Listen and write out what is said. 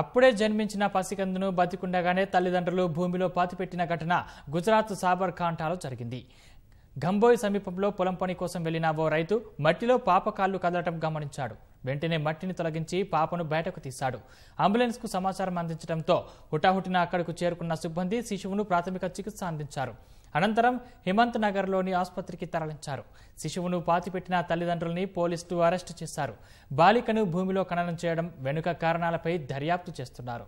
అప్పుడే జన్మించిన పసికందును బతికుండగానే తల్లిదండ్రులు భూమిలో పాతిపెట్టిన ఘటన గుజరాత్ సాబర్ కాంటాలో జరిగింది గంబోయి సమీపంలో పొలం పని కోసం వెళ్లిన ఓ రైతు మట్టిలో పాప కాళ్లు కదలటం గమనించాడు వెంటనే మట్టిని తొలగించి పాపను బయటకు తీశాడు అంబులెన్స్కు సమాచారం అందించడంతో హుటాహుటిన అక్కడకు చేరుకున్న సిబ్బంది శిశువును ప్రాథమిక చికిత్స అందించారు అనంతరం హిమంత్ నగర్లోని ఆసుపత్రికి తరలించారు శిశువును పాతిపెట్టిన తల్లిదండ్రుల్ని పోలీసులు అరెస్టు చేశారు బాలికను భూమిలో ఖననం చేయడం వెనుక కారణాలపై దర్యాప్తు చేస్తున్నారు